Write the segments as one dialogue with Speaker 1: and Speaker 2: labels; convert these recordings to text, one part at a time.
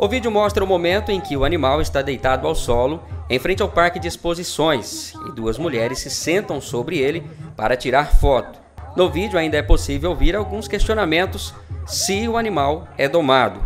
Speaker 1: O vídeo mostra o momento em que o animal está deitado ao solo em frente ao parque de exposições e duas mulheres se sentam sobre ele para tirar foto. No vídeo ainda é possível ouvir alguns questionamentos se o animal é domado.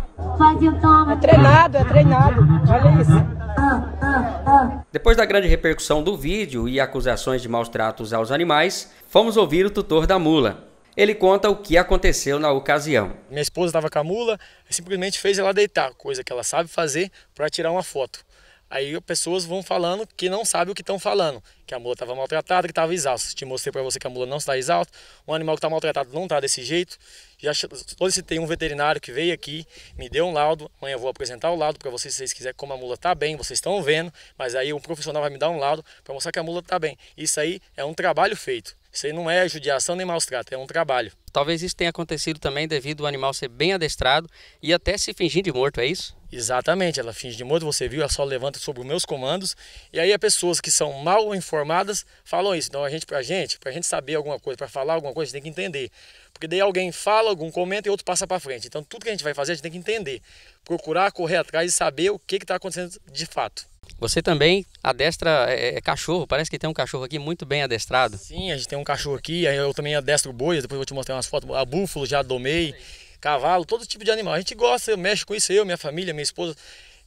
Speaker 2: É treinado, é treinado. Olha isso.
Speaker 1: Depois da grande repercussão do vídeo e acusações de maus tratos aos animais, fomos ouvir o tutor da mula. Ele conta o que aconteceu na ocasião.
Speaker 2: Minha esposa estava com a mula, simplesmente fez ela deitar, coisa que ela sabe fazer, para tirar uma foto. Aí pessoas vão falando que não sabem o que estão falando que a mula estava maltratada, que estava exausta. Te mostrei para você que a mula não está exausta, um animal que está maltratado não está desse jeito. Já solicitei um veterinário que veio aqui, me deu um laudo, amanhã eu vou apresentar o laudo para vocês, se vocês quiserem, como a mula está bem, vocês estão vendo, mas aí um profissional vai me dar um laudo para mostrar que a mula está bem. Isso aí é um trabalho feito. Isso aí não é judiação nem maus trato, é um trabalho. Talvez isso tenha acontecido também devido ao animal ser bem adestrado e até se fingir de morto, é isso? Exatamente, ela finge de morto, você viu, ela só levanta sobre os meus comandos. E aí, as pessoas que são mal informadas, formadas falam isso. Então a gente, pra gente, pra gente saber alguma coisa, para falar alguma coisa, a gente tem que entender. Porque daí alguém fala, algum comenta e outro passa para frente. Então tudo que a gente vai fazer, a gente tem que entender. Procurar, correr atrás e saber o que está acontecendo de fato.
Speaker 1: Você também adestra é, é, é, cachorro, parece que tem um cachorro aqui muito bem adestrado. Sim, a gente tem um cachorro aqui, eu também adestro boias
Speaker 2: depois vou te mostrar umas fotos, a búfalo já domei, cavalo, todo tipo de animal. A gente gosta, eu mexo com isso, eu, minha família, minha esposa,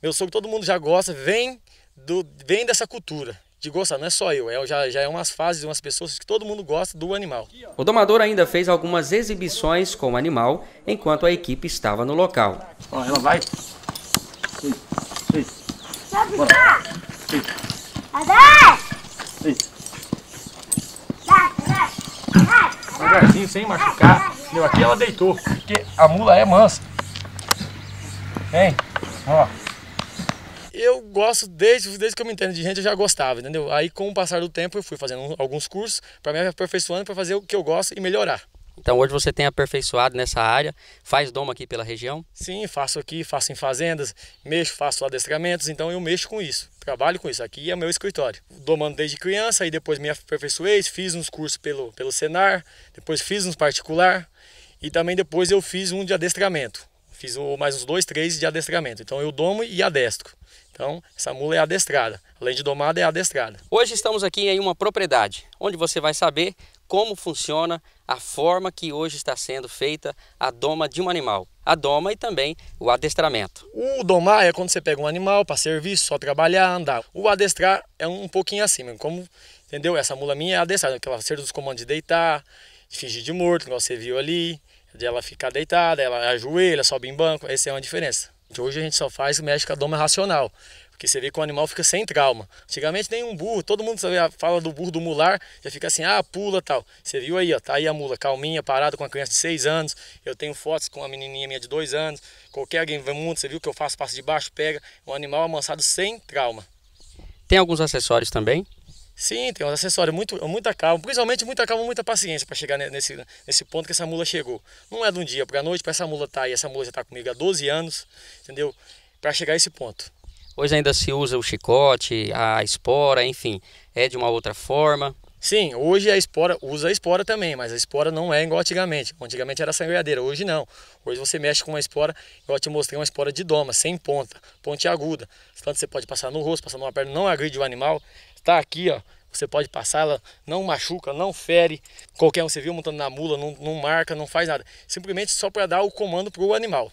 Speaker 2: meu sogro, todo mundo já gosta, vem, do, vem dessa cultura de gostar, não é só eu, é, já, já é umas fases, umas pessoas que todo mundo gosta do animal.
Speaker 1: O domador ainda fez algumas exibições com o animal enquanto a equipe estava no local. Ó, ela vai. Ui,
Speaker 2: Devagarzinho, sem machucar. aqui ela deitou, porque a mula é mansa. Vem, ó eu gosto, desde, desde que eu me entendo de gente, eu já gostava, entendeu? Aí, com o passar do tempo, eu fui fazendo alguns cursos para me aperfeiçoando, para fazer o que eu gosto e melhorar.
Speaker 1: Então, hoje você tem aperfeiçoado nessa área, faz doma aqui pela região? Sim, faço aqui, faço em
Speaker 2: fazendas, mexo, faço adestramentos, então eu mexo com isso, trabalho com isso. Aqui é meu escritório. Domando desde criança, aí depois me aperfeiçoei, fiz uns cursos pelo, pelo Senar, depois fiz uns particular e também depois eu fiz um de adestramento Fiz o, mais uns dois, três de adestramento. Então eu domo e adestro. Então, essa mula é adestrada. Além de domada, é adestrada.
Speaker 1: Hoje estamos aqui em uma propriedade, onde você vai saber como funciona a forma que hoje está sendo feita a doma de um animal. A doma e também o adestramento.
Speaker 2: O domar é quando você pega um animal para serviço, só trabalhar, andar. O adestrar é um pouquinho acima. Como, entendeu? Essa mula minha é adestrada, aquela cera dos comandos de deitar, de fingir de morto, igual você viu ali ela ficar deitada, ela ajoelha, sobe em banco, essa é uma diferença. Hoje a gente só faz mexe com a doma racional, porque você vê que o animal fica sem trauma. Antigamente nem um burro, todo mundo sabe, fala do burro do mular, já fica assim, ah, pula tal. Você viu aí, ó, tá aí a mula, calminha, parada com a criança de 6 anos. Eu tenho fotos com a menininha minha de 2 anos. Qualquer alguém vem muito, você viu que eu faço passo de baixo, pega. Um animal amansado sem trauma.
Speaker 1: Tem alguns acessórios também?
Speaker 2: Sim, tem uns acessórios, muito, muita calma, principalmente muita calma, muita paciência para chegar nesse, nesse ponto que essa mula chegou. Não é de um dia para a noite, para essa mula estar tá aí, essa mula já está comigo há 12 anos, entendeu? Para chegar a esse ponto.
Speaker 1: Hoje ainda se usa o chicote, a espora, enfim, é de uma outra forma.
Speaker 2: Sim, hoje a espora usa a espora também, mas a espora não é igual antigamente. Antigamente era sangueadeira hoje não. Hoje você mexe com uma espora, igual eu te mostrei, uma espora de doma, sem ponta, ponte aguda. Tanto você pode passar no rosto, passar numa perna, não agride o animal tá aqui, ó. Você pode passar, ela não machuca, não fere. Qualquer um, você viu montando na mula, não, não marca, não faz nada. Simplesmente só para dar o comando para o animal.